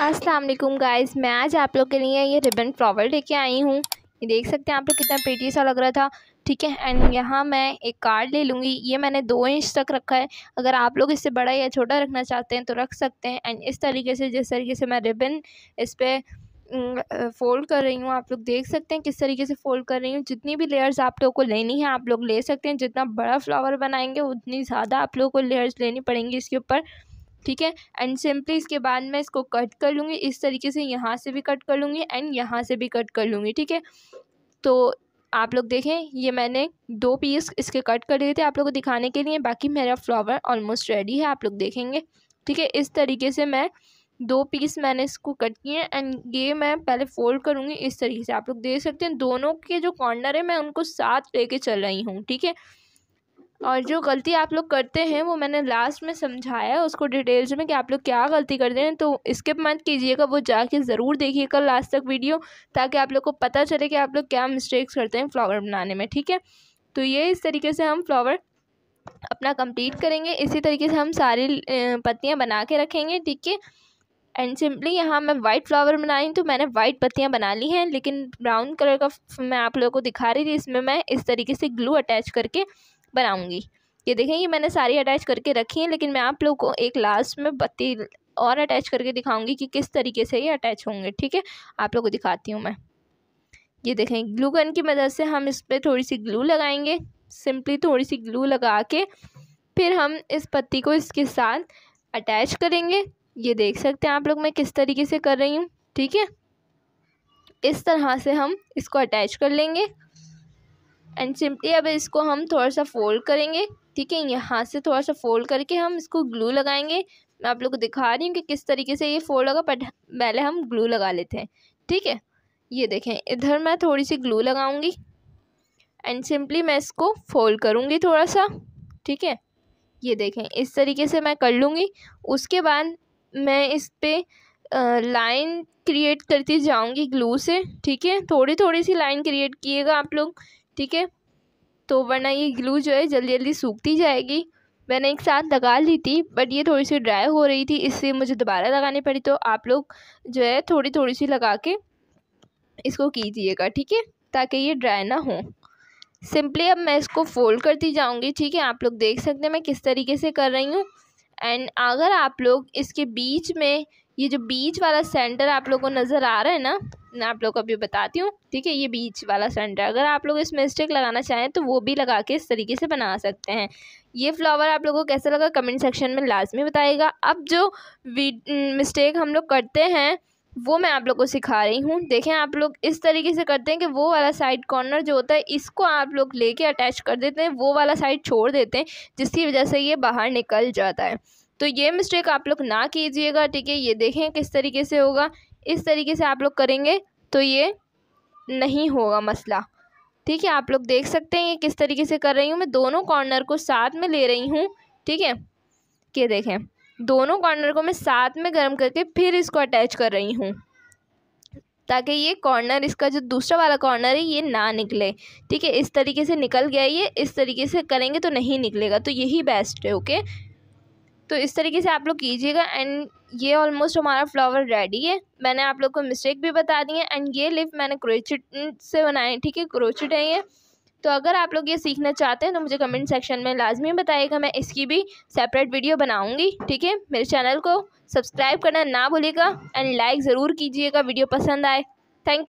अस्सलाम वालेकुम गाइस मैं आज आप लोग के लिए ये रिबन फ्लावर लेके आई हूँ ये देख सकते हैं आप लोग कितना पेटी सा लग रहा था ठीक है एंड यहाँ मैं एक कार्ड ले लूँगी ये मैंने दो इंच तक रखा है अगर आप लोग इससे बड़ा या छोटा रखना चाहते हैं तो रख सकते हैं एंड इस तरीके से जिस तरीके से मैं रिबन इस पर फ़ोल्ड कर रही हूँ आप लोग देख सकते हैं किस तरीके से फ़ोल्ड कर रही हूँ जितनी भी लेयर्स आप लोग को लेनी है आप लोग ले सकते हैं जितना बड़ा फ्लावर बनाएंगे उतनी ज़्यादा आप लोगों को लेयर्स लेनी पड़ेंगी इसके ऊपर ठीक है एंड सिंपली इसके बाद मैं इसको कट कर लूँगी इस तरीके से यहाँ से भी कट कर लूँगी एंड यहाँ से भी कट कर लूँगी ठीक है तो आप लोग देखें ये मैंने दो पीस इसके कट कर लिए थे आप लोगों को दिखाने के लिए बाकी मेरा फ्लावर ऑलमोस्ट रेडी है आप लोग देखेंगे ठीक है इस तरीके से मैं दो पीस मैंने इसको कट किए हैं एंड ये मैं पहले फोल्ड करूँगी इस तरीके से आप लोग देख सकते हैं दोनों के जो कॉर्नर है मैं उनको साथ लेके चल रही हूँ ठीक है और जो गलती आप लोग करते हैं वो मैंने लास्ट में समझाया उसको डिटेल्स में कि आप लोग क्या गलती करते हैं तो स्किप मत कीजिएगा वो जाके ज़रूर देखिएगा लास्ट तक वीडियो ताकि आप लोग को पता चले कि आप लोग क्या मिस्टेक्स करते हैं फ्लावर बनाने में ठीक है तो ये इस तरीके से हम फ्लावर अपना कंप्लीट करेंगे इसी तरीके से हम सारी पत्तियाँ बना के रखेंगे ठीक है एंड सिंपली यहाँ मैं वाइट फ्लावर बनाई तो मैंने वाइट पत्तियाँ बना ली हैं लेकिन ब्राउन कलर का मैं आप लोगों को दिखा रही थी इसमें मैं इस तरीके से ग्लू अटैच करके बनाऊँगी ये देखें ये मैंने सारी अटैच करके रखी हैं लेकिन मैं आप लोग को एक लास्ट में बत्ती और अटैच करके दिखाऊंगी कि किस तरीके से ये अटैच होंगे ठीक है आप लोग को दिखाती हूँ मैं ये देखें ग्लू गन की मदद से हम इस पर थोड़ी सी ग्लू लगाएंगे सिंपली थोड़ी सी ग्लू लगा के फिर हम इस पत्ती को इसके साथ अटैच करेंगे ये देख सकते हैं आप लोग मैं किस तरीके से कर रही हूँ ठीक है इस तरह से हम इसको अटैच कर लेंगे एंड सिंपली अब इसको हम थोड़ा सा फोल्ड करेंगे ठीक है यहाँ से थोड़ा सा फोल्ड करके हम इसको ग्लू लगाएंगे मैं आप लोग को दिखा रही हूँ कि किस तरीके से ये फोल्ड होगा बट पहले हम ग्लू लगा लेते हैं ठीक है ये देखें इधर मैं थोड़ी सी ग्लू लगाऊंगी एंड सिंपली मैं इसको फोल्ड करूँगी थोड़ा सा ठीक है ये देखें इस तरीके से मैं कर लूँगी उसके बाद मैं इस पर लाइन क्रिएट करती जाऊँगी ग्लू से ठीक है थोड़ी थोड़ी सी लाइन क्रिएट किएगा आप लोग ठीक है तो वरना ये ग्लू जो है जल्दी जल्दी सूखती जाएगी मैंने एक साथ लगा ली थी बट ये थोड़ी सी ड्राई हो रही थी इससे मुझे दोबारा लगानी पड़ी तो आप लोग जो है थोड़ी थोड़ी सी लगा के इसको कीजिएगा ठीक है ताकि ये ड्राई ना हो सिंपली अब मैं इसको फोल्ड करती जाऊंगी ठीक है आप लोग देख सकते हैं मैं किस तरीके से कर रही हूँ एंड अगर आप लोग इसके बीच में ये जो बीच वाला सेंटर आप लोग को नज़र आ रहा है ना मैं आप लोग को अभी बताती हूँ ठीक है ये बीच वाला सेंटर अगर आप लोग इसमें स्टिक लगाना चाहें तो वो भी लगा के इस तरीके से बना सकते हैं ये फ्लावर आप लोगों को कैसा लगा कमेंट सेक्शन में लाजमी बताइएगा अब जो मिस्टेक हम लोग करते हैं वो मैं आप लोग को सिखा रही हूँ देखें आप लोग इस तरीके से करते हैं कि वो वाला साइड कॉर्नर जो होता है इसको आप लोग लेके अटैच कर देते हैं वो वाला साइड छोड़ देते हैं जिसकी वजह से ये बाहर निकल जाता है तो ये मिस्टेक आप लोग ना कीजिएगा ठीक है ये देखें किस तरीके से होगा इस तरीके से आप लोग करेंगे तो ये नहीं होगा मसला ठीक है आप लोग देख सकते हैं ये किस तरीके से कर रही हूँ मैं दोनों कॉर्नर को साथ में ले रही हूँ ठीक है ये देखें दोनों कॉर्नर को मैं साथ में गर्म करके फिर इसको अटैच कर रही हूँ ताकि ये कॉर्नर इसका जो दूसरा वाला कॉर्नर है ये ना निकले ठीक है इस तरीके से निकल गया ये इस तरीके से करेंगे तो नहीं निकलेगा तो यही बेस्ट है ओके तो इस तरीके से आप लोग कीजिएगा एंड ये ऑलमोस्ट हमारा फ्लावर रेडी है मैंने आप लोग को मिस्टेक भी बता दी है एंड ये लिप मैंने क्रोचिट से बनाए ठीक है क्रोचिट है ये तो अगर आप लोग ये सीखना चाहते हैं तो मुझे कमेंट सेक्शन में लाजमी बताइएगा मैं इसकी भी सेपरेट वीडियो बनाऊंगी ठीक है मेरे चैनल को सब्सक्राइब करना ना भूलिएगा एंड लाइक ज़रूर कीजिएगा वीडियो पसंद आए थैंक